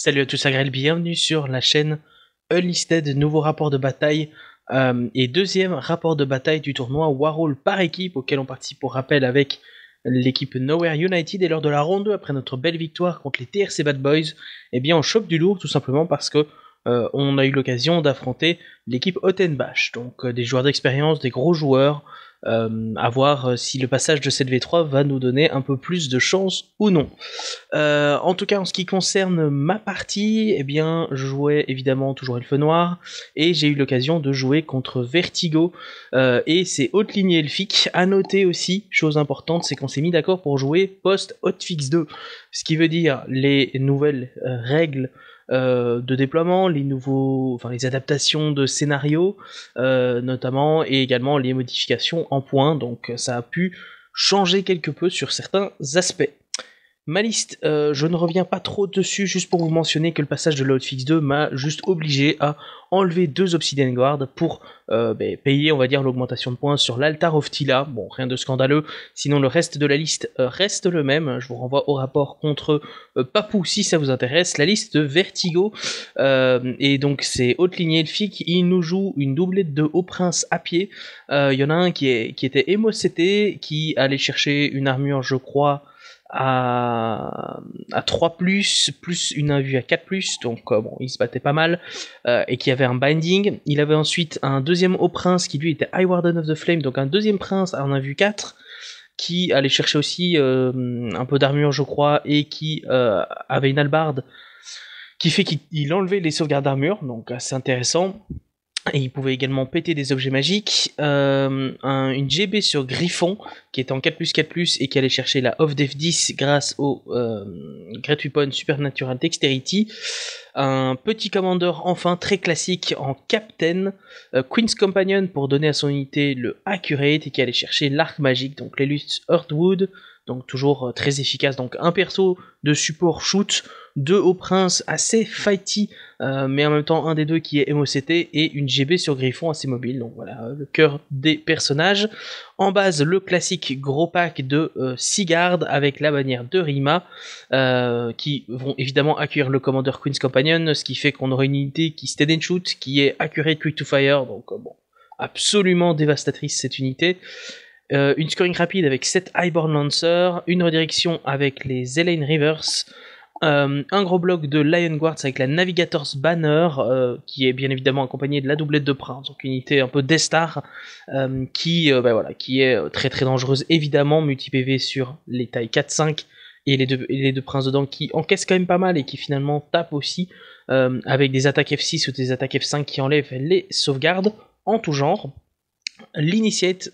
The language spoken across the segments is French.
Salut à tous, Agrel, bienvenue sur la chaîne Unlisted, nouveau rapport de bataille euh, et deuxième rapport de bataille du tournoi Warhol par équipe auquel on participe pour rappel avec l'équipe Nowhere United et lors de la ronde 2 après notre belle victoire contre les TRC Bad Boys, eh bien on chope du lourd tout simplement parce que euh, on a eu l'occasion d'affronter l'équipe Ottenbach, donc euh, des joueurs d'expérience, des gros joueurs, euh, à voir euh, si le passage de cette V3 va nous donner un peu plus de chance ou non. Euh, en tout cas, en ce qui concerne ma partie, eh bien, je jouais évidemment toujours Elfe Noir, et j'ai eu l'occasion de jouer contre Vertigo et ses hautes lignes elfiques. À noter aussi, chose importante, c'est qu'on s'est mis d'accord pour jouer post-Hotfix 2 ce qui veut dire les nouvelles euh, règles euh, de déploiement, les nouveaux, enfin les adaptations de scénarios euh, notamment, et également les modifications en points. Donc ça a pu changer quelque peu sur certains aspects. Ma liste, euh, je ne reviens pas trop dessus, juste pour vous mentionner que le passage de l'Outfix 2 m'a juste obligé à enlever deux Obsidian Guard pour euh, ben, payer, on va dire, l'augmentation de points sur l'Altar of Tila. Bon, rien de scandaleux, sinon le reste de la liste euh, reste le même. Je vous renvoie au rapport contre Papou si ça vous intéresse. La liste de Vertigo, et donc c'est haute lignée elfique, il nous joue une doublette de haut prince à pied. Il y en a un qui, qui était émocété, qui allait chercher une armure, je crois à, 3 plus, plus une invue à 4 plus, donc euh, bon, il se battait pas mal, euh, et qui avait un binding. Il avait ensuite un deuxième haut prince qui lui était High Warden of the Flame, donc un deuxième prince en invue 4, qui allait chercher aussi euh, un peu d'armure, je crois, et qui avait une albarde qui fait qu'il enlevait les sauvegardes d'armure, donc assez intéressant. Et il pouvait également péter des objets magiques. Euh, une GB sur Griffon, qui est en 4 4 et qui allait chercher la off def 10 grâce au euh, Great Weapon Supernatural Dexterity. Un petit Commander enfin très classique en Captain. Euh, Queen's Companion pour donner à son unité le Accurate et qui allait chercher l'arc magique, donc l'Elus Earthwood. Donc toujours très efficace. Donc un perso de support shoot deux hauts princes assez fighty, euh, mais en même temps un des deux qui est MOCT et une GB sur Griffon assez mobile. Donc voilà, euh, le cœur des personnages. En base, le classique gros pack de 6 euh, avec la bannière de Rima, qui vont évidemment accueillir le commandeur Queen's Companion, ce qui fait qu'on aura une unité qui stead shoot, qui est accurate quick to fire, donc bon, absolument dévastatrice cette unité. une scoring rapide avec 7 Highborn Lancer, une redirection avec les Elaine Rivers, euh, un gros bloc de Lion Guards avec la Navigator's Banner, euh, qui est bien évidemment accompagnée de la doublette de Prince, donc une unité un peu Death Star euh, qui, bah voilà, qui est très très dangereuse évidemment, multi-PV sur les tailles 4-5 et les deux, Princes dedans qui encaissent quand même pas mal et qui finalement tapent aussi avec des attaques F6 ou des attaques F5 qui enlèvent les sauvegardes en tout genre. L'Initiate.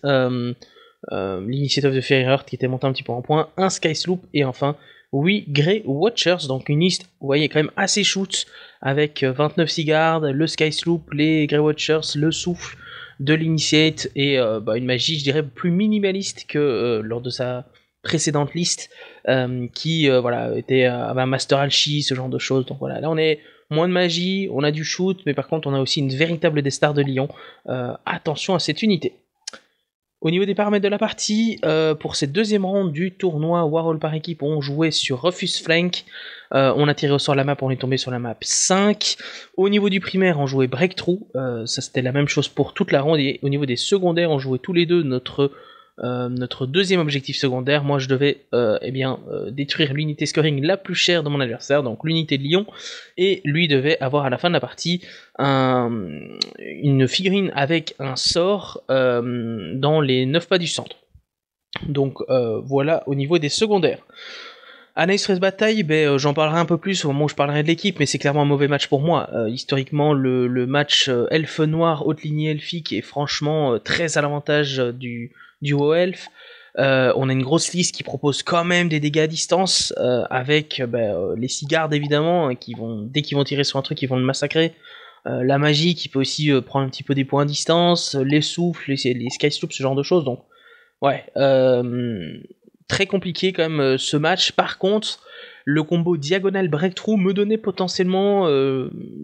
Euh, l'initiative de Fairy qui était monté un petit peu en point, un Sky Sloop et enfin oui, Grey Watchers, donc une liste, vous voyez, quand même assez shoot, avec 29 euh, cigares, le Sky Sloop, les Grey Watchers, le souffle de l'Initiate et euh, bah, une magie, je dirais, plus minimaliste que euh, lors de sa précédente liste, qui voilà, était un Master Alchie, ce genre de choses. Donc voilà, là on est moins de magie, on a du shoot, mais par contre on a aussi une véritable des stars de Lyon. attention à cette unité. Au niveau des paramètres de la partie, euh, pour cette deuxième ronde du tournoi Warhol par équipe, on jouait sur Rufus Flank. Euh, on a tiré au sort la map, on est tombé sur la map 5. Au niveau du primaire, on jouait Breakthrough. Euh, ça, c'était la même chose pour toute la ronde. Et au niveau des secondaires, on jouait tous les deux notre euh, notre deuxième objectif secondaire, moi je devais euh, eh bien, euh, détruire l'unité scoring la plus chère de mon adversaire, donc l'unité de Lyon, et lui devait avoir à la fin de la partie un, une figurine avec un sort euh, dans les 9 pas du centre. Donc voilà au niveau des secondaires. Anaïs stress Bataille, ben, j'en parlerai un peu plus au moment où je parlerai de l'équipe, mais c'est clairement un mauvais match pour moi. historiquement, le, match euh, elfe noir, haute lignée elfique est franchement très à l'avantage du, WoW elf. Euh, on a une grosse liste qui propose quand même des dégâts à distance euh, avec euh, bah, les cigares évidemment hein, qui vont dès qu'ils vont tirer sur un truc ils vont le massacrer. la magie qui peut aussi prendre un petit peu des points à distance, les souffles, les, sky ce genre de choses. Donc ouais, très compliqué quand même ce match. Par contre, le combo diagonal breakthrough me donnait potentiellement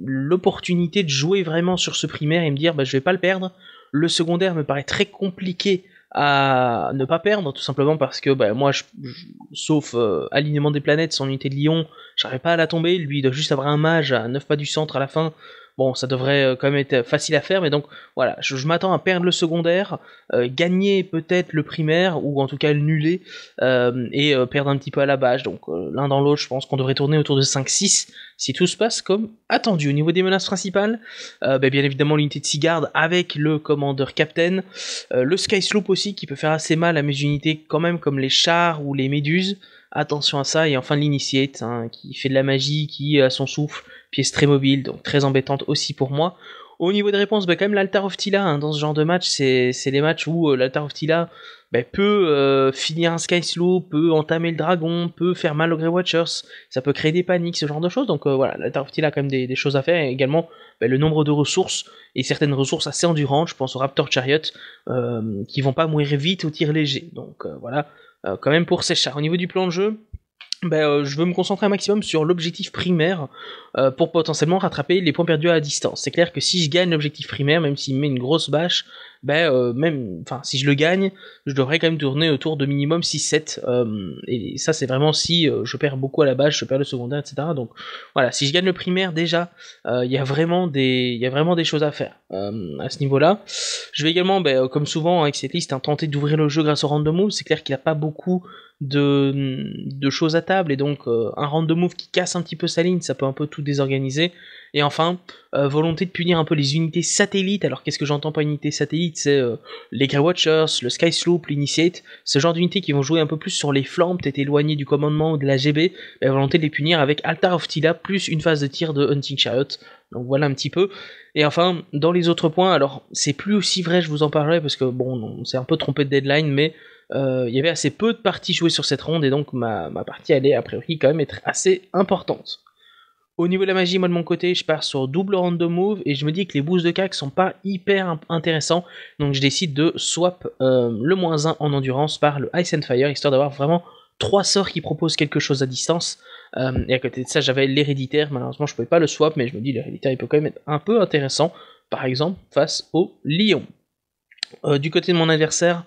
l'opportunité de jouer vraiment sur ce primaire et me dire bah, je vais pas le perdre. Le secondaire me paraît très compliqué à ne pas perdre, tout simplement parce que bah, moi, je, sauf euh, alignement des planètes, son unité de lion j'arrive pas à la tomber. Lui, il doit juste avoir un mage à 9 pas du centre à la fin, Bon, ça devrait euh, quand même être euh, facile à faire, mais donc voilà, je, m'attends à perdre le secondaire, euh, gagner peut-être le primaire, ou en tout cas le nuller, et perdre un petit peu à la bâche. Donc l'un dans l'autre, je pense qu'on devrait tourner autour de 5-6 si tout se passe comme attendu. Au niveau des menaces principales, ben, bien évidemment l'unité de Seagarde avec le commandeur Captain, le Sky Sloop aussi qui peut faire assez mal à mes unités quand même comme les chars ou les méduses attention à ça. Et enfin l'initiate, hein, qui fait de la magie, qui a son souffle, pièce très mobile, donc très embêtante aussi pour moi. Au niveau de réponses, bah, quand même l'Altar of Tila, hein, dans ce genre de match, c'est les matchs où euh, l'Altar of Tila bah, peut euh, finir un Sky Slow, peut entamer le dragon, peut faire mal aux Grey Watchers, ça peut créer des paniques, ce genre de choses. Donc euh, voilà, l'Altar of Tila a quand même des, des choses à faire, et également bah, le nombre de ressources, et certaines ressources assez endurantes, je pense au Raptor Chariot, qui vont pas mourir vite au tir léger. Donc voilà, quand même pour ces chars. Au niveau du plan de jeu, bah, euh, je veux me concentrer un maximum sur l'objectif primaire euh, pour potentiellement rattraper les points perdus à distance. C'est clair que si je gagne l'objectif primaire, même s'il met une grosse bâche, ben, si je le gagne, je devrais quand même tourner autour de minimum 6-7. Euh, et ça, c'est vraiment si euh, je perds beaucoup à la base, je perds le secondaire, etc. Donc voilà, si je gagne le primaire déjà, il y, a vraiment des, y a vraiment des choses à faire à ce niveau-là. Je vais également, bah, comme souvent hein, avec cette liste, hein, tenter d'ouvrir le jeu grâce au random move. C'est clair qu'il a pas beaucoup de, de, choses à table, et donc un random move qui casse un petit peu sa ligne, ça peut un peu tout désorganiser. Et enfin, volonté de punir un peu les unités satellites. Alors qu'est-ce que j'entends par unité satellite c'est euh, les Grey Watchers, le Sky Sloop, l'Initiate, ce genre d'unités qui vont jouer un peu plus sur les flammes, peut-être éloignées du commandement ou de la GB, la volonté de les punir avec Altar of Tila plus une phase de tir de Hunting Chariot. Donc voilà un petit peu. Et enfin, dans les autres points, alors c'est plus aussi vrai, je vous en parlerai parce que bon, on s'est un peu trompé de deadline, mais euh, il y avait assez peu de parties jouées sur cette ronde et donc ma, ma partie allait a priori quand même être assez importante. Au niveau de la magie, moi de mon côté, je pars sur double random move et je me dis que les boosts de CAC sont pas hyper intéressants. Donc je décide de swap euh, le moins 1 en endurance par le Ice and Fire, histoire d'avoir vraiment trois sorts qui proposent quelque chose à distance. Euh, et à côté de ça, j'avais l'héréditaire. Malheureusement, je pouvais pas le swap, mais je me dis l'héréditaire, il peut quand même être un peu intéressant. Par exemple, face au lion. Euh, du côté de mon adversaire,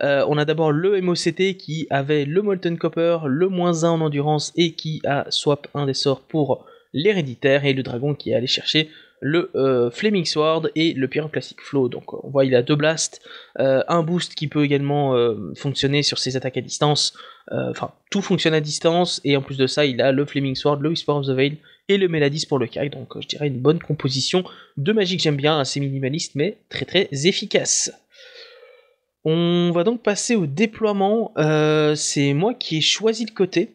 on a d'abord le MOCT qui avait le Molten Copper, le moins 1 en endurance et qui a swap un des sorts pour l'héréditaire et le dragon qui est allé chercher le euh, Flaming Sword et le Pyro Classic Flow. Donc on voit il a deux blasts, euh, un boost qui peut également euh, fonctionner sur ses attaques à distance. Enfin tout fonctionne à distance et en plus de ça il a le Flaming Sword, le Whisper of the Veil et le meladis pour le Kai. Donc je dirais une bonne composition de magie que j'aime bien, assez minimaliste mais très très efficace. On va donc passer au déploiement. C'est moi qui ai choisi le côté.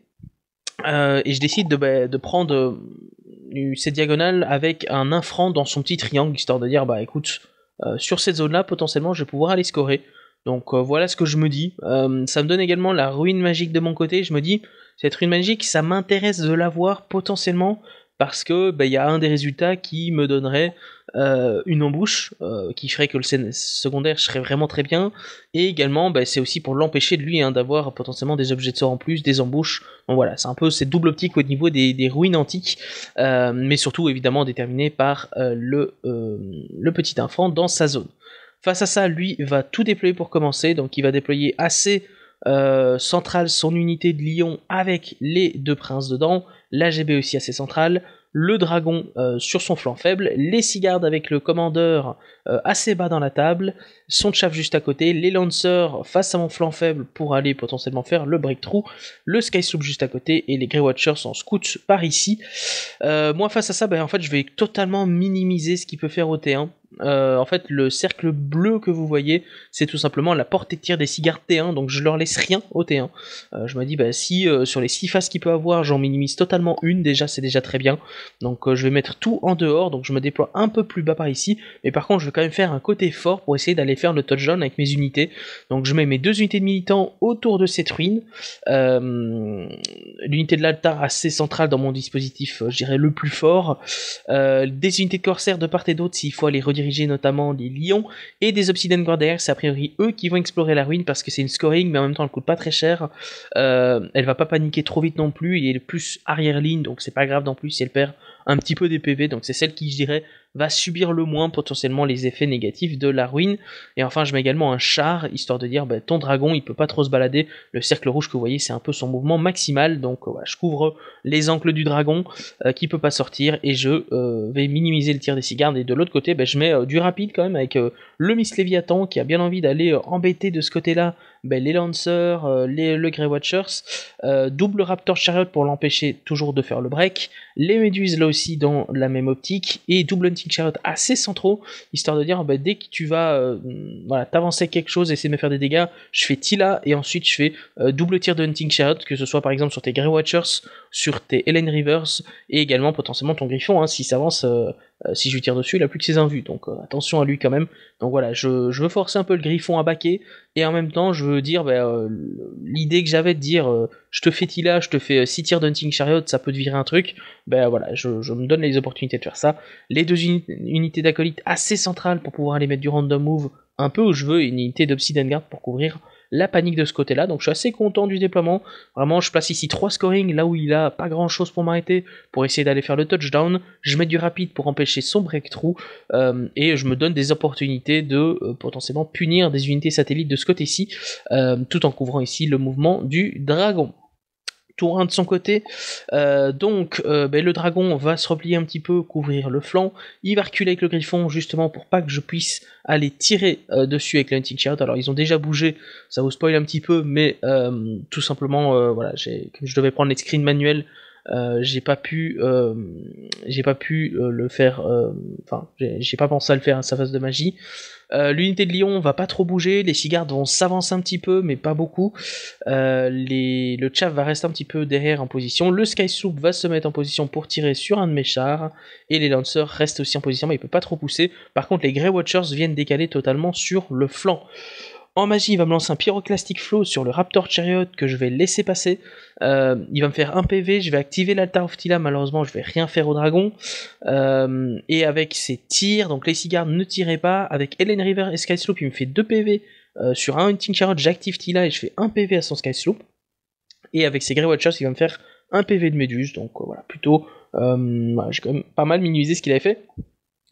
Euh, et je décide de, bah, prendre euh, cette diagonale avec un infrant dans son petit triangle, histoire de dire, bah écoute, euh, sur cette zone-là, potentiellement, je vais pouvoir aller scorer. Donc voilà ce que je me dis. ça me donne également la ruine magique de mon côté. Je me dis, cette ruine magique, ça m'intéresse de la voir potentiellement parce que bah, il y a un des résultats qui me donnerait euh, une embouche euh, qui ferait que le secondaire serait vraiment très bien et également bah, c'est aussi pour l'empêcher de lui hein, d'avoir potentiellement des objets de sort en plus des embouches donc voilà c'est un peu cette double optique au niveau des, ruines antiques euh, mais surtout évidemment déterminée par le, petit infant dans sa zone face à ça lui va tout déployer pour commencer donc il va déployer assez centrale son unité de Lyon avec les deux princes dedans, GB aussi assez centrale, le dragon euh, sur son flanc faible, les cigares avec le commandeur euh, assez bas dans la table, son chaff juste à côté, les lancers face à mon flanc faible pour aller potentiellement faire le breakthrough, le sky soup juste à côté et les grey watchers en scout par ici. Euh, moi face à ça, bah, en fait je vais totalement minimiser ce qu'il peut faire au T1. Euh, en fait, le cercle bleu que vous voyez, c'est tout simplement la portée de tir des cigares T1, donc je leur laisse rien au T1. Euh, je me dis, bah, si euh, sur les 6 faces qu'il peut avoir, j'en minimise totalement une, déjà, c'est déjà très bien. Donc je vais mettre tout en dehors, donc je me déploie un peu plus bas par ici, mais par contre, je vais quand même faire un côté fort pour essayer d'aller faire le touchdown avec mes unités. Donc je mets mes deux unités de militants autour de cette ruine. L'unité de l'altar assez centrale dans mon dispositif, je dirais le plus fort. des unités de corsaires de part et d'autre s'il faut aller rediriger notamment les lions et des Obsidian Guardians. C'est a priori eux qui vont explorer la ruine parce que c'est une scoring, mais en même temps elle coûte pas très cher. Euh, elle va pas paniquer trop vite non plus. Il est plus arrière ligne, donc c'est pas grave non plus si elle perd un petit peu des PV, donc c'est celle qui, je dirais, va subir le moins potentiellement les effets négatifs de la ruine. Et enfin, je mets également un char, histoire de dire, bah, ton dragon, il peut pas trop se balader. Le cercle rouge que vous voyez, c'est un peu son mouvement maximal. Donc, voilà, je couvre les angles du dragon euh, qui peut pas sortir et je euh, vais minimiser le tir des cigares. Et de l'autre côté, bah, je mets euh, du rapide quand même avec le Miss Léviathan qui a bien envie d'aller embêter de ce côté-là ben, les Lancers, euh, les, le Grey Watchers, euh, double Raptor Chariot pour l'empêcher toujours de faire le break, les Méduses là aussi dans la même optique, et double Hunting Chariot assez centraux, histoire de dire ben, dès que tu vas euh, t'avancer quelque chose, essayer de me faire des dégâts, je fais Tila, et ensuite je fais double tir de Hunting Chariot, que ce soit par exemple sur tes Grey Watchers, sur tes Helen Rivers, et également potentiellement ton Griffon, hein, si ça avance euh, si je lui tire dessus, il a plus que ses invus, donc euh, attention à lui quand même. Donc voilà, je, veux forcer un peu le griffon à baquer, et en même temps, je veux dire, ben, euh, l'idée que j'avais de dire, je te fais Tila, je te fais 6 tirs d'Hunting Chariot, ça peut te virer un truc, ben voilà, je, me donne les opportunités de faire ça. Les deux unités d'acolyte assez centrales pour pouvoir aller mettre du random move un peu où je veux, et une unité d'Obsidian Guard pour couvrir la panique de ce côté-là. Donc je suis assez content du déploiement. Vraiment, je place ici 3 scoring, là où il a pas grand-chose pour m'arrêter, pour essayer d'aller faire le touchdown. Je mets du rapide pour empêcher son breakthrough. Euh, et je me donne des opportunités de euh, potentiellement punir des unités satellites de ce côté-ci, euh, tout en couvrant ici le mouvement du dragon. 1 de son côté. Euh, donc, euh, ben, le dragon va se replier un petit peu, couvrir le flanc. Il va reculer avec le griffon, justement, pour pas que je puisse aller tirer euh, dessus avec l'Hunting Shout. Alors, ils ont déjà bougé, ça vous spoil un petit peu, mais tout simplement, voilà, comme je devais prendre les screens manuels, j'ai pas pu j'ai pas pu le faire enfin j'ai pas pensé à le faire à sa phase de magie euh, l'unité de Lyon va pas trop bouger, les cigares vont s'avancer un petit peu, mais pas beaucoup. Euh, le Chaff va rester un petit peu derrière en position. Le Sky Soup va se mettre en position pour tirer sur un de mes chars. Et les Lancers restent aussi en position, mais il peut pas trop pousser. Par contre, les Grey Watchers viennent décaler totalement sur le flanc. En magie, il va me lancer un Pyroclastic Flow sur le Raptor Chariot que je vais laisser passer. Euh, il va me faire un PV, je vais activer l'Altar of Tila, malheureusement je vais rien faire au dragon. Euh, et avec ses tirs, donc les cigares ne tirez pas. Avec Ellen River et Sky Slope, il me fait 2 PV euh, sur un Hunting Chariot, j'active Tila et je fais un PV à son Sky Slope. Et avec ses Grey Watchers, il va me faire un PV de Méduse, donc voilà, plutôt... j'ai quand même pas mal minimisé ce qu'il avait fait.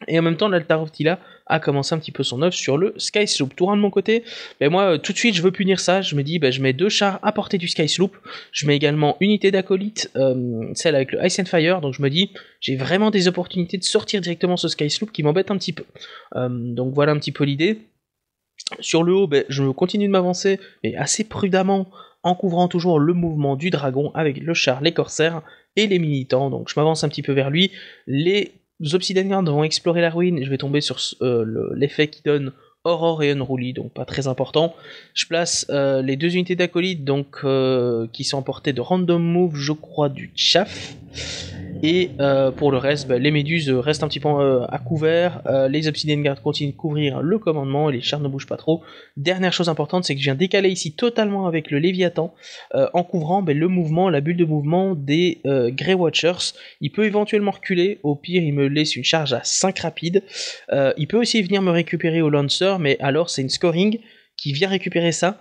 Et en même temps, l'Altar of Tila a commencé un petit peu son œuvre sur le Sky Sloop. Tourne de mon côté, Mais moi, euh, tout de suite, je veux punir ça. Je me dis, bah, je mets deux chars à portée du Sky Sloop. Je mets également unité d'acolyte, euh, celle avec le Ice and Fire. Donc je me dis, j'ai vraiment des opportunités de sortir directement ce Sky Sloop qui m'embête un petit peu. Euh, donc voilà un petit peu l'idée. Sur le haut, ben, je continue de m'avancer, mais assez prudemment, en couvrant toujours le mouvement du dragon avec le char, les corsaires et les militants. Donc je m'avance un petit peu vers lui. Les nous Guards vont explorer la ruine, je vais tomber sur euh, l'effet qui donne Aurore et Unruly, donc pas très important. Je place euh, les deux unités d'acolytes donc euh, qui sont emportées de random move, je crois, du chaff. Et euh, pour le reste, bah, les méduses restent un petit peu euh, à couvert, euh, les obsidian guards continuent de couvrir le commandement et les chars ne bougent pas trop. Dernière chose importante, c'est que je viens décaler ici totalement avec le Léviathan en couvrant ben, le mouvement, la bulle de mouvement des Grey Watchers. Il peut éventuellement reculer, au pire il me laisse une charge à 5 rapides. il peut aussi venir me récupérer au Lancer, mais alors c'est une scoring qui vient récupérer ça.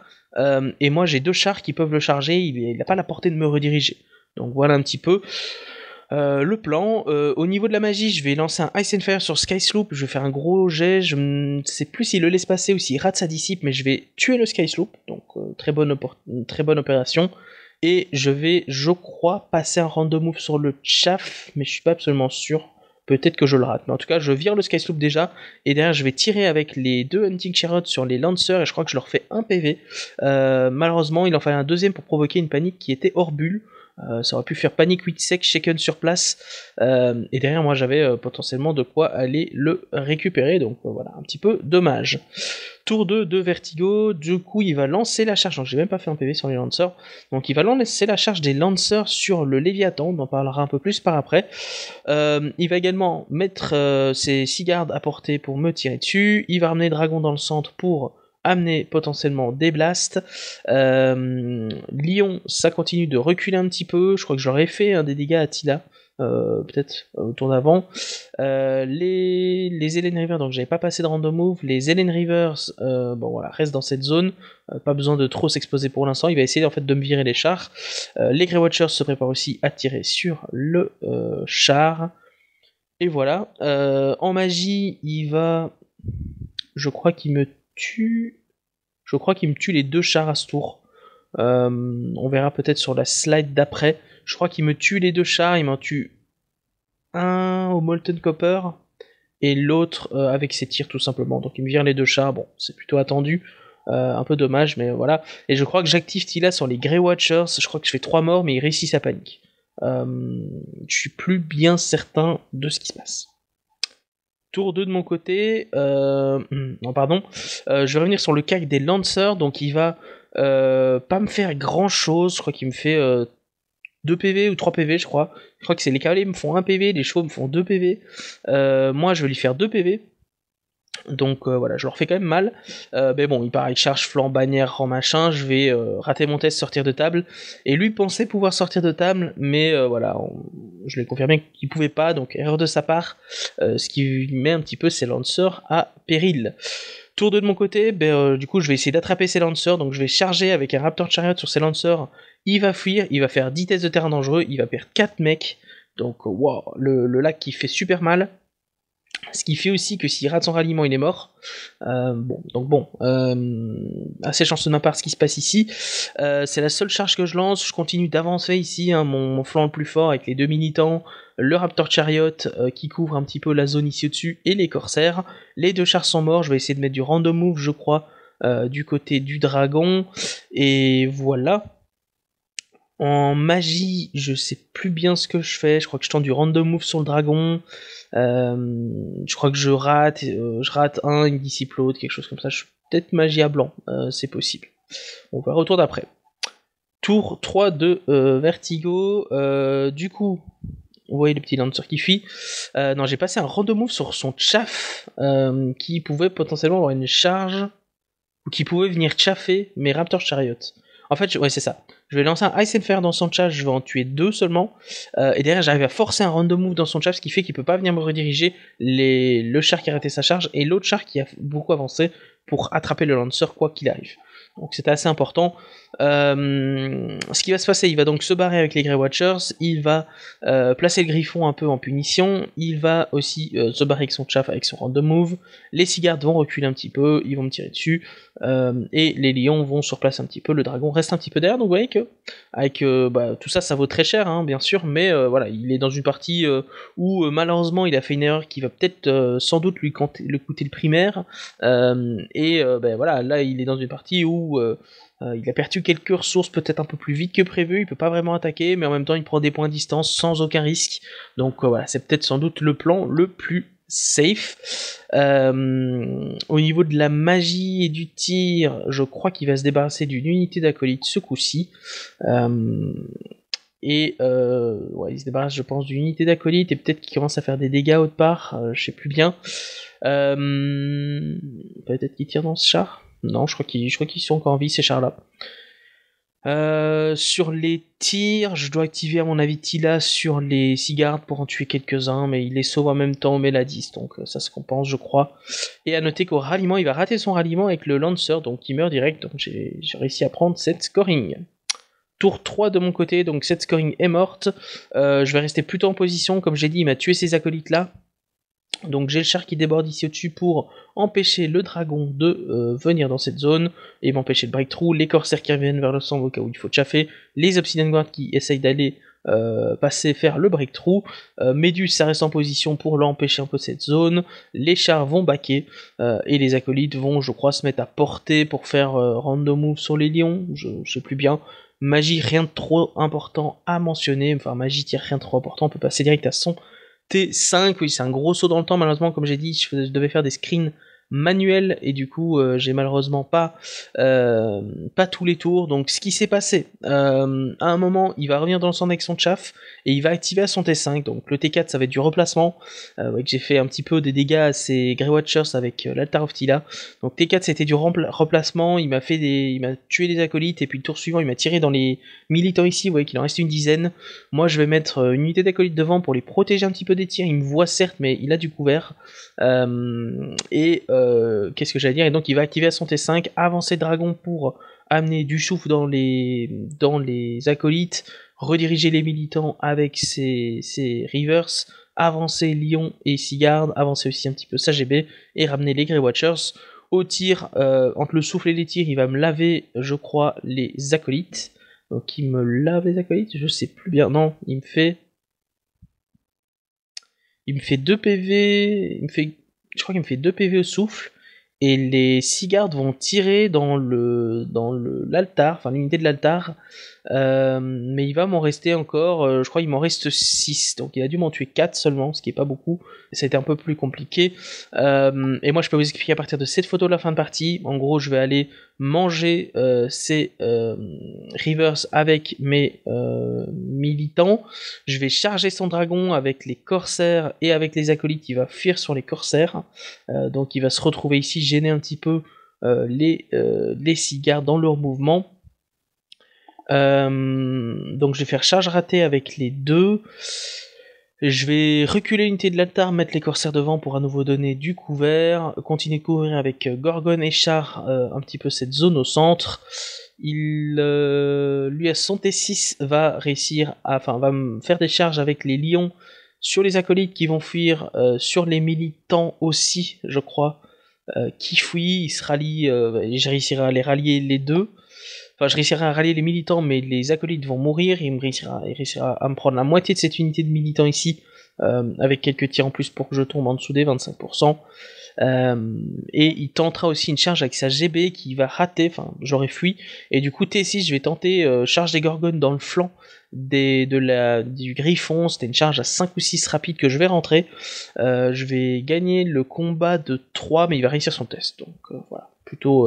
et moi j'ai deux chars qui peuvent le charger, il n'a pas la portée de me rediriger. Donc voilà un petit peu. Euh, le plan, euh, au niveau de la magie, je vais lancer un Ice and Fire sur Sky Sloop, je vais faire un gros jet, je ne sais plus s'il le laisse passer ou s'il rate sa disciple, mais je vais tuer le Sky Sloop, donc euh, très, bonne très bonne opération. Et je vais, je crois, passer un random move sur le chaff, mais je suis pas absolument sûr. Peut-être que je le rate, mais en tout cas, je vire le Sky Sloop déjà, et derrière, je vais tirer avec les deux Hunting Chariots sur les Lancers, et je crois que je leur fais un PV. malheureusement, il en fallait un deuxième pour provoquer une panique qui était hors bulle. Euh, ça aurait pu faire panique 8 sec, shaken sur place. Euh, et derrière, moi, j'avais euh, potentiellement de quoi aller le récupérer. Donc voilà, un petit peu dommage. Tour 2 de Vertigo. Du coup, il va lancer la charge. Donc j'ai même pas fait un PV sur les Lancers. Donc il va lancer la charge des Lancers sur le Léviathan. On en parlera un peu plus par après. il va également mettre ses six gardes à portée pour me tirer dessus. Il va ramener Dragon dans le centre pour amener potentiellement des blasts. Euh, Lyon, ça continue de reculer un petit peu. Je crois que j'aurais fait un hein, des dégâts à Tila. Euh, peut-être euh, au tour d'avant. les, les Ellen Rivers, donc j'avais pas passé de random move. Les Ellen Rivers, bon voilà, reste dans cette zone. pas besoin de trop s'exposer pour l'instant. Il va essayer en fait de me virer les chars. les Grey Watchers se préparent aussi à tirer sur le char. Et voilà. en magie, il va. Je crois qu'il me je crois qu'il me tue les deux chars à ce tour. Euh, on verra peut-être sur la slide d'après. Je crois qu'il me tue les deux chars. Il m'en tue un au Molten Copper et l'autre euh, avec ses tirs tout simplement. Donc il me vire les deux chars. Bon, c'est plutôt attendu. Euh, un peu dommage, mais voilà. Et je crois que j'active Tila sur les Grey Watchers. Je crois que je fais 3 morts, mais il réussit sa panique. je suis plus bien certain de ce qui se passe. Tour 2 de mon côté, euh, hmm, non pardon, euh, je vais revenir sur le CAC des Lancers, donc il va euh, pas me faire grand chose, je crois qu'il me fait 2 PV ou 3 PV je crois, je crois que c'est les cavaliers me font 1 PV, les chevaux me font 2 PV, moi je vais lui faire 2 PV, donc euh, voilà, je leur fais quand même mal. Euh, mais bon, il paraît charge flanc, bannière, rang, machin. Je vais euh, rater mon test, sortir de table. Et lui pensait pouvoir sortir de table, mais euh, voilà, je l'ai confirmé qu'il pouvait pas. Donc erreur de sa part. ce qui met un petit peu ses lanceurs à péril. Tour 2 de mon côté, ben, du coup je vais essayer d'attraper ses lanceurs. Donc je vais charger avec un Raptor Chariot sur ses lanceurs. Il va fuir, il va faire 10 tests de terrain dangereux, il va perdre 4 mecs. Donc wow, le, le lac qui fait super mal. Ce qui fait aussi que s'il rate son ralliement, il est mort. Euh, bon, donc bon, euh, assez chanceux ma part ce qui se passe ici. Euh, c'est la seule charge que je lance. Je continue d'avancer ici, hein, mon, mon, flanc le plus fort avec les deux militants, le Raptor Chariot euh, qui couvre un petit peu la zone ici au-dessus et les Corsaires. Les deux chars sont morts. Je vais essayer de mettre du random move, je crois, euh, du côté du dragon. Et voilà. En magie, je sais plus bien ce que je fais. Je crois que je tente du random move sur le dragon. Euh, je crois que je rate, euh, je rate un, il dissipe l'autre, quelque chose comme ça. Je suis peut-être magie à blanc, euh, c'est possible. On va retour d'après. Tour 3 de Vertigo. du coup, vous voyez le petit Lancer qui fuit. non, j'ai passé un random move sur son chaff qui pouvait potentiellement avoir une charge ou qui pouvait venir chaffer mes Raptor Chariot. En fait, je, ouais, c'est ça. Je vais lancer un Ice Fire dans son charge, je vais en tuer deux seulement. Euh, et derrière, j'arrive à forcer un random move dans son chat, ce qui fait qu'il peut pas venir me rediriger le char qui a arrêté sa charge et l'autre char qui a beaucoup avancé pour attraper le lancer quoi qu'il arrive. Donc c'était assez important. Euh, ce qui va se passer, il va donc se barrer avec les Grey Watchers, il va euh, placer le griffon un peu en punition, il va aussi euh, se barrer avec son chaff, avec son random move, les cigares vont reculer un petit peu, ils vont me tirer dessus, et les lions vont sur place un petit peu, le dragon reste un petit peu derrière, donc vous voyez que avec, bah, tout ça, ça vaut très cher, hein, bien sûr, mais voilà, il est dans une partie où malheureusement il a fait une erreur qui va peut-être sans doute lui, coûter le primaire, et ben, voilà, là il est dans une partie où euh, euh, il a perdu quelques ressources peut-être un peu plus vite que prévu, il peut pas vraiment attaquer, mais en même temps il prend des points de distance sans aucun risque. Donc euh, voilà, c'est peut-être sans doute le plan le plus safe. au niveau de la magie et du tir, je crois qu'il va se débarrasser d'une unité d'acolyte ce coup-ci. et il se débarrasse, je pense, d'une unité d'acolyte et peut-être qu'il commence à faire des dégâts autre part, je sais plus bien. peut-être qu'il tire dans ce char. Non, je crois qu'ils sont encore en vie, ces chars-là. Euh, sur les tirs, je dois activer à mon avis Tila sur les cigares pour en tuer quelques-uns, mais il les sauve en même temps au Méladis, donc euh, ça se compense, je crois. Et à noter qu'au ralliement, il va rater son ralliement avec le Lancer, donc il meurt direct, donc j'ai réussi à prendre cette scoring. Tour 3 de mon côté, donc cette scoring est morte. Euh, je vais rester plutôt en position, comme j'ai dit, il m'a tué ces acolytes là. Donc j'ai le char qui déborde ici au-dessus pour empêcher le dragon de euh, venir dans cette zone et m'empêcher le breakthrough, les corsaires qui reviennent vers le sang au cas où il faut chaffer, les obsidian guard qui essayent d'aller euh, passer faire le breakthrough, through Méduse ça reste en position pour l'empêcher un peu cette zone, les chars vont baquer euh, et les acolytes vont je crois se mettre à porter pour faire random move sur les lions, je, sais plus bien, magie rien de trop important à mentionner, enfin magie tire rien de trop important, on peut passer direct à son T5, oui, c'est un gros saut dans le temps, malheureusement, comme j'ai dit, je devais faire des screens manuel et du coup euh, j'ai malheureusement pas euh, pas tous les tours donc ce qui s'est passé euh, à un moment il va revenir dans le centre avec son chaff et il va activer à son T5 donc le T4 ça va être du replacement ouais, que j'ai fait un petit peu des dégâts à ces Grey Watchers avec l'Altar of Tila donc T4 c'était du remplacement il m'a fait des il m'a tué des acolytes et puis le tour suivant il m'a tiré dans les militants ici vous voyez qu'il en reste une dizaine moi je vais mettre une unité d'acolytes devant pour les protéger un petit peu des tirs il me voit certes mais il a du couvert et euh, qu'est-ce que j'allais dire Et donc il va activer à son T5, avancer Dragon pour amener du souffle dans les, dans les acolytes, rediriger les militants avec ses, ses rivers, avancer Lion et Sigard, avancer aussi un petit peu GB, et ramener les Grey Watchers. Au tir, euh, entre le souffle et les tirs, il va me laver, je crois, les acolytes. Donc il me lave les acolytes, je sais plus bien. Non, il me fait. Il me fait 2 PV, il me fait je crois qu'il me fait 2 PV au souffle et les 6 gardes vont tirer dans le dans l'altar, enfin l'unité de l'altar euh, mais il va m'en rester encore, euh, je crois il m'en reste 6, donc il a dû m'en tuer 4 seulement, ce qui est pas beaucoup, ça été un peu plus compliqué. Euh, et moi je peux vous expliquer à partir de cette photo de la fin de partie, en gros je vais aller manger euh, ces rivers avec mes militants, je vais charger son dragon avec les corsaires et avec les acolytes, il va fuir sur les corsaires, donc il va se retrouver ici, gêner un petit peu les, les cigares dans leur mouvement euh, donc je vais faire charge ratée avec les deux. Je vais reculer l'unité de l'altar, mettre les corsaires devant pour à nouveau donner du couvert, continuer de couvrir avec Gorgon et Char euh, un petit peu cette zone au centre. Il, euh, lui à T6 va réussir à, enfin, va faire des charges avec les lions sur les acolytes qui vont fuir, euh, sur les militants aussi, je crois, qui fuient, il se rallie, et je réussirai à les rallier les deux. Enfin, je réussirai à rallier les militants, mais les acolytes vont mourir. il me réussira, il réussira à me prendre la moitié de cette unité de militants ici, euh, avec quelques tirs en plus pour que je tombe en dessous des 25%. Euh, et il tentera aussi une charge avec sa GB qui va rater, enfin j'aurais fui. Et du coup T6 je vais tenter euh, charge des gorgones dans le flanc des, de la, du griffon, c'était une charge à 5 ou 6 rapides que je vais rentrer. je vais gagner le combat de 3 mais il va réussir son test. Donc voilà, plutôt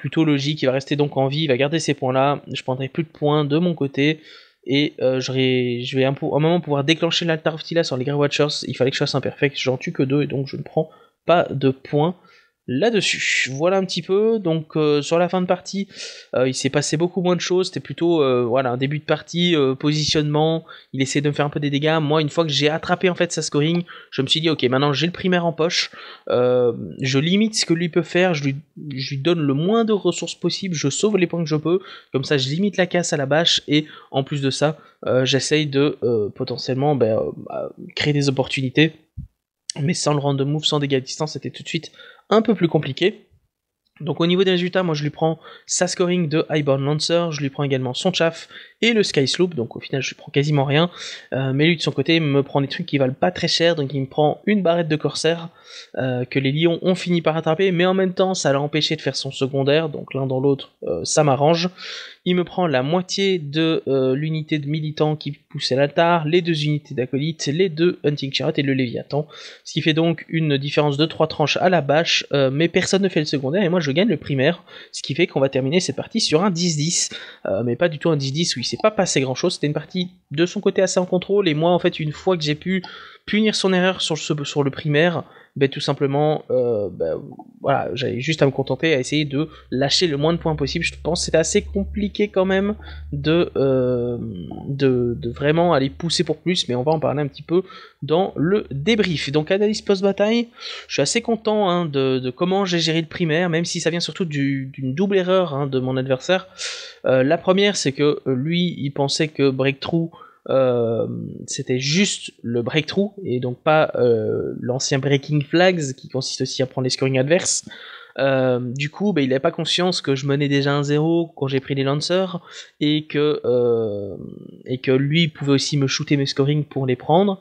plutôt logique. Il va rester donc en vie, il va garder ces points-là. Je prendrai plus de points de mon côté. Et euh, je vais un, moment pouvoir déclencher l'altar Tila sur les Grey Watchers. Il fallait que je fasse un perfect. J'en tue que deux et donc je ne prends pas de points là-dessus. Voilà un petit peu. Donc euh, sur la fin de partie, euh, il s'est passé beaucoup moins de choses. C'était plutôt euh, voilà un début de partie, positionnement. Il essayait de me faire un peu des dégâts. Moi, une fois que j'ai attrapé en fait sa scoring, je me suis dit ok, maintenant j'ai le primaire en poche. je limite ce que lui peut faire. Je lui, donne le moins de ressources possible. Je sauve les points que je peux. Comme ça, je limite la casse à la bâche et en plus de ça, j'essaye de potentiellement ben, bah, créer des opportunités mais sans le random move, sans dégâts de distance, c'était tout de suite un peu plus compliqué. Donc au niveau des résultats, moi je lui prends sa scoring de Highborn Lancer, je lui prends également son chaff et le Sky Sloop, donc au final je lui prends quasiment rien, euh, mais lui de son côté me prend des trucs qui valent pas très cher, donc il me prend une barrette de corsaire euh, que les lions ont fini par attraper, mais en même temps ça l'a empêché de faire son secondaire, donc l'un dans l'autre euh, ça m'arrange il me prend la moitié de euh, l'unité de militants qui poussait l'altar, les deux unités d'acolytes, les deux hunting chariot et le léviathan, ce qui fait donc une différence de trois tranches à la bâche, euh, mais personne ne fait le secondaire et moi je gagne le primaire, ce qui fait qu'on va terminer cette partie sur un 10-10, euh, mais pas du tout un 10-10 où il s'est pas passé grand chose, c'était une partie de son côté assez en contrôle et moi en fait une fois que j'ai pu punir son erreur sur, le primaire, ben, tout simplement, euh, ben, voilà, j'avais juste à me contenter, à essayer de lâcher le moins de points possible. Je pense que c'était assez compliqué quand même euh, de, de, vraiment aller pousser pour plus, mais on va en parler un petit peu dans le débrief. Donc, analyse post-bataille, je suis assez content hein, de, comment j'ai géré le primaire, même si ça vient surtout d'une double erreur hein, de mon adversaire. Euh, la première, c'est que lui, il pensait que Breakthrough euh, c'était juste le breakthrough et donc pas euh, l'ancien breaking flags qui consiste aussi à prendre les scoring adverses. Euh, du coup, bah, il avait pas conscience que je menais déjà un 0 quand j'ai pris les lancers et que, euh, et que lui pouvait aussi me shooter mes scoring pour les prendre.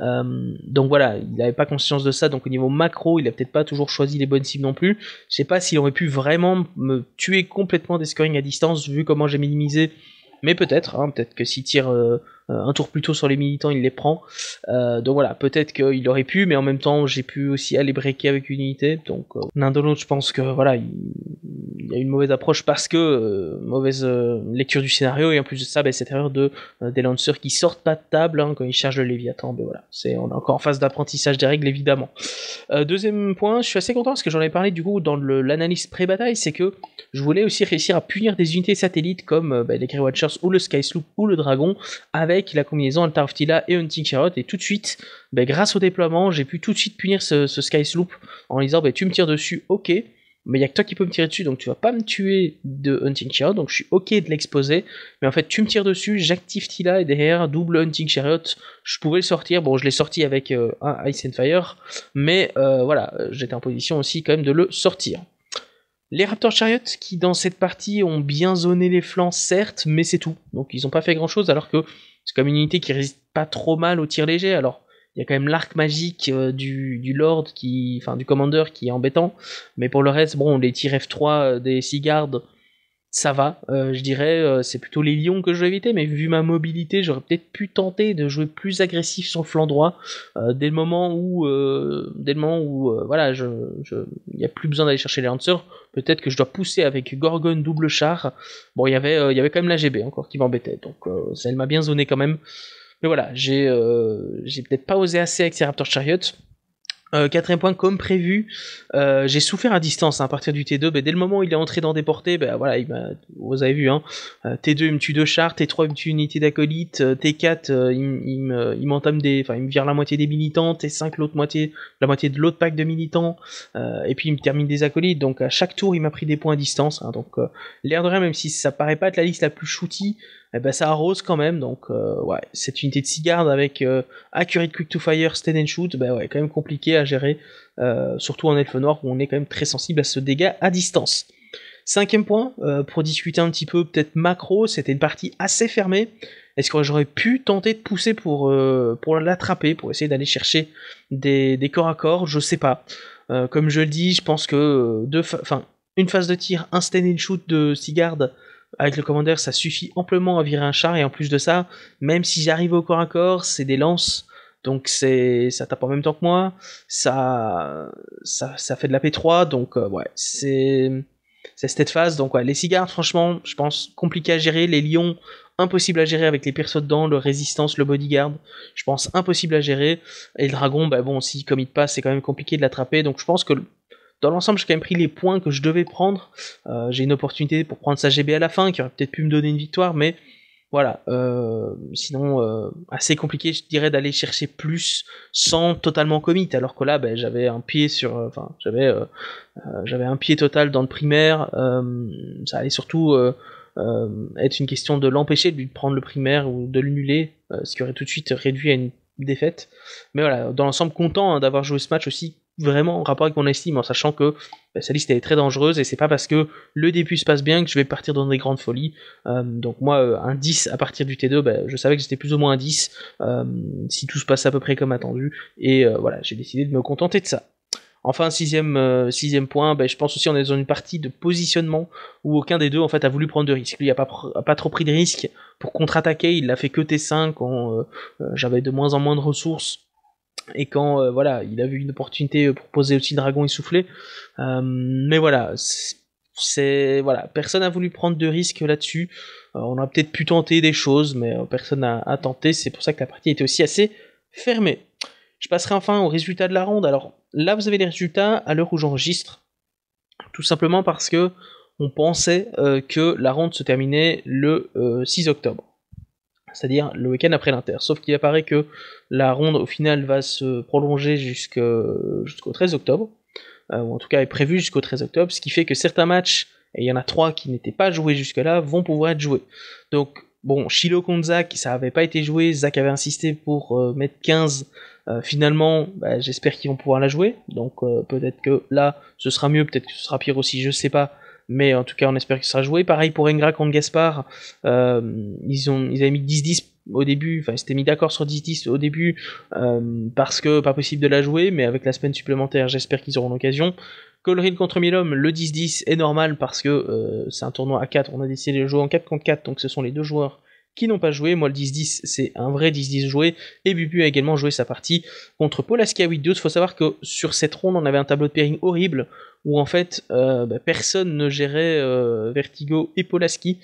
Euh, donc voilà, il n'avait pas conscience de ça. Donc au niveau macro, il a peut-être pas toujours choisi les bonnes cibles non plus. Je sais pas s'il aurait pu vraiment me tuer complètement des scoring à distance vu comment j'ai minimisé. Mais peut-être, hein, peut-être que s'il tire euh, euh, un tour plus tôt sur les militants, il les prend. Euh, donc voilà, peut-être qu'il aurait pu, mais en même temps, j'ai pu aussi aller breaker avec une unité. Donc euh, l'un de l'autre, je pense que voilà, il, y a une mauvaise approche parce que mauvaise lecture du scénario et en plus de ça, ben, cette erreur de des lanceurs qui sortent pas de table hein, quand ils cherchent le Léviathan. mais ben voilà, c'est on est encore en phase d'apprentissage des règles évidemment. deuxième point, je suis assez content parce que j'en avais parlé du coup dans l'analyse pré-bataille, c'est que je voulais aussi réussir à punir des unités satellites comme ben, les Grey Watchers ou le Sky Sloop ou le Dragon avec avec la combinaison Tila et Hunting Chariot et tout de suite, ben, grâce au déploiement, j'ai pu tout de suite punir ce, Sky Sloop en disant ben, tu me tires dessus, ok, mais il n'y a que toi qui peux me tirer dessus, donc tu vas pas me tuer de Hunting Chariot, donc je suis ok de l'exposer, mais en fait tu me tires dessus, j'active Tila et derrière double Hunting Chariot, je pouvais le sortir, bon je l'ai sorti avec euh, un Ice and Fire, mais euh, voilà, j'étais en position aussi quand même de le sortir. Les Raptor Chariot qui dans cette partie ont bien zoné les flancs certes, mais c'est tout, donc ils n'ont pas fait grand chose alors que c'est comme une unité qui résiste pas trop mal aux tirs légers Alors, il y a quand même l'arc magique euh, du, du, Lord, qui, enfin du Commander qui est embêtant. Mais pour le reste, bon, les tirs F3 euh, des cigares ça va. Euh, je dirais, euh, c'est plutôt les lions que je vais éviter, mais vu ma mobilité, j'aurais peut-être pu tenter de jouer plus agressif sur le flanc droit euh, dès le moment où, dès le moment où, voilà, je, il n'y a plus besoin d'aller chercher les lanceurs. Peut-être que je dois pousser avec Gorgon double char. Bon, il y avait, il y avait quand même la GB encore qui m'embêtait, donc ça, elle m'a bien zoné quand même. Mais voilà, j'ai, j'ai peut-être pas osé assez avec ces Raptor Chariot. Euh, quatrième point, comme prévu, euh, j'ai souffert à distance hein, à partir du T2. dès le moment où il est entré dans portées ben voilà, vous avez vu, hein. euh, T2 il me tue deux chars, T3 il me tue une unité d'acolyte, euh, T4 il, m'entame des, enfin il me vire la moitié des militants, T5 l'autre moitié, la moitié de l'autre pack de militants, et puis il me termine des acolytes. Donc à chaque tour il m'a pris des points à distance. Hein. donc l'air de rien, même si ça paraît pas être la liste la plus shooty, eh ben ça arrose quand même. Donc euh, ouais, cette unité de 6 avec euh, Accurate Quick to Fire, Stand and Shoot, ben ouais, quand même compliqué à gérer, euh, surtout en elfe noir où on est quand même très sensible à ce dégât à distance. Cinquième point, euh, pour discuter un petit peu peut-être macro, c'était une partie assez fermée. Est-ce que j'aurais pu tenter de pousser pour, euh, pour l'attraper, pour essayer d'aller chercher des, des, corps à corps Je sais pas. comme je le dis, je pense que deux enfin, une phase de tir, un stand and shoot de Sigarde avec le commander, ça suffit amplement à virer un char, et en plus de ça, même si j'arrive au corps à corps, c'est des lances, donc c'est ça tape en même temps que moi, ça ça, ça fait de la P3, donc euh, ouais, c'est c'est cette phase. Donc ouais, les cigares, franchement, je pense compliqué à gérer. Les lions, impossible à gérer avec les persos dedans, le résistance, le bodyguard, je pense impossible à gérer. Et le dragon, bah bon, si comme il passe, c'est quand même compliqué de l'attraper. Donc je pense que dans l'ensemble, j'ai quand même pris les points que je devais prendre. Euh, j'ai une opportunité pour prendre sa GB à la fin, qui aurait peut-être pu me donner une victoire, mais voilà. Euh, sinon, euh, assez compliqué, je dirais, d'aller chercher plus sans totalement commit. Alors que là, ben, j'avais un pied sur, enfin, j'avais, j'avais un pied total dans le primaire. ça allait surtout être une question de l'empêcher de lui prendre le primaire ou de l'annuler, ce qui aurait tout de suite réduit à une défaite. Mais voilà, dans l'ensemble, content hein, d'avoir joué ce match aussi vraiment en rapport avec mon estime, en sachant que bah, sa liste elle est très dangereuse et c'est pas parce que le début se passe bien que je vais partir dans des grandes folies. Euh, donc moi, euh, un 10 à partir du T2, bah, je savais que c'était plus ou moins un 10 euh, si tout se passe à peu près comme attendu. Et voilà, j'ai décidé de me contenter de ça. Enfin, sixième, sixième point, bah, je pense aussi on est dans une partie de positionnement où aucun des deux en fait a voulu prendre de risque. Lui a pas, a pas trop pris de risque pour contre-attaquer, il l'a fait que T5 quand j'avais de moins en moins de ressources et quand euh, voilà, il a vu une opportunité euh, proposée aussi Dragon essoufflé. Euh, mais voilà, c'est voilà, personne n'a voulu prendre de risques là-dessus. on a peut-être pu tenter des choses, mais personne n'a tenté. C'est pour ça que la partie était aussi assez fermée. Je passerai enfin aux résultats de la ronde. Alors là, vous avez les résultats à l'heure où j'enregistre, tout simplement parce que on pensait que la ronde se terminait le 6 octobre c'est-à-dire le week-end après l'Inter. Sauf qu'il apparaît que la ronde au final va se prolonger jusqu'au 13 octobre, euh, ou en tout cas est prévue jusqu'au 13 octobre, ce qui fait que certains matchs, et il y en a trois qui n'étaient pas joués jusque-là, vont pouvoir être joués. Donc bon, Shiloh contre Zach, ça n'avait pas été joué, Zach avait insisté pour euh, mettre 15. Euh, finalement, bah, j'espère qu'ils vont pouvoir la jouer. Donc peut-être que là, ce sera mieux, peut-être que ce sera pire aussi, je ne sais pas mais en tout cas on espère qu'il sera joué. Pareil pour Engra contre Gaspar, euh, ils, ont, ils avaient mis 10-10 au début, enfin ils s'étaient mis d'accord sur 10-10 au début, euh, parce que pas possible de la jouer, mais avec la semaine supplémentaire j'espère qu'ils auront l'occasion. Colrin contre Milom, le 10-10 est normal parce que euh, c'est un tournoi à 4, on a décidé de jouer en 4 contre 4, donc ce sont les deux joueurs qui n'ont pas joué. Moi, le 10-10, c'est un vrai 10-10 joué. Et Bubu a également joué sa partie contre Polaski à 8 il Faut savoir que sur cette ronde, on avait un tableau de pairing horrible où en fait, euh, bah, personne ne gérait euh, Vertigo et Polaski.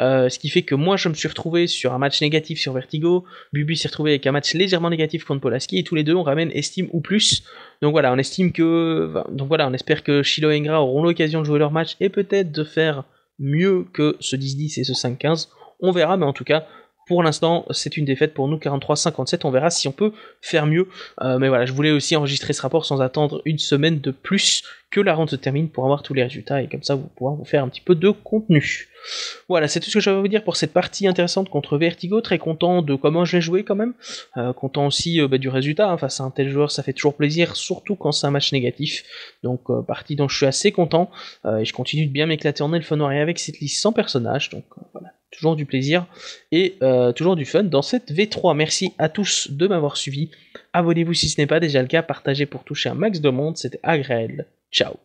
Euh, ce qui fait que moi je me suis retrouvé sur un match négatif sur Vertigo, Bubu s'est retrouvé avec un match légèrement négatif contre Polaski et tous les deux on ramène estime ou plus. Donc voilà, on estime que donc voilà, on espère que Shiloh et Ingra auront l'occasion de jouer leur match et peut-être de faire mieux que ce 10-10 et ce 5-15 on verra, mais en tout cas, pour l'instant, c'est une défaite pour nous, 43-57. On verra si on peut faire mieux. Euh, mais voilà, je voulais aussi enregistrer ce rapport sans attendre une semaine de plus que la ronde se termine pour avoir tous les résultats et comme ça vous pourrez vous faire un petit peu de contenu. Voilà, c'est tout ce que j'avais à vous dire pour cette partie intéressante contre Vertigo. Très content de comment je l'ai joué quand même. Euh, content aussi euh, bah, du résultat. Hein, face à un tel joueur, ça fait toujours plaisir, surtout quand c'est un match négatif. Donc, partie dont je suis assez content. et je continue de bien m'éclater en elfe et avec cette liste sans personnage. Donc, voilà, toujours du plaisir et euh, toujours du fun dans cette V3. Merci à tous de m'avoir suivi. Abonnez-vous si ce n'est pas déjà le cas, partagez pour toucher un max de monde, c'était Agrel. Ciao